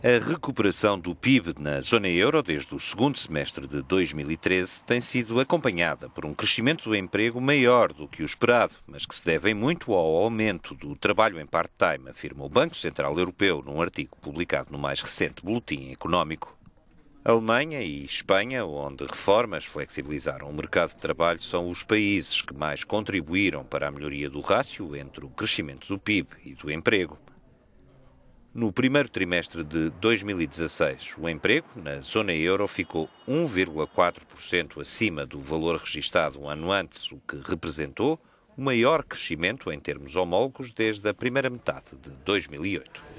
A recuperação do PIB na zona euro desde o segundo semestre de 2013 tem sido acompanhada por um crescimento do emprego maior do que o esperado, mas que se deve muito ao aumento do trabalho em part-time, afirma o Banco Central Europeu num artigo publicado no mais recente Boletim Económico. Alemanha e Espanha, onde reformas flexibilizaram o mercado de trabalho, são os países que mais contribuíram para a melhoria do rácio entre o crescimento do PIB e do emprego. No primeiro trimestre de 2016, o emprego na zona euro ficou 1,4% acima do valor registado um ano antes, o que representou o maior crescimento em termos homólogos desde a primeira metade de 2008.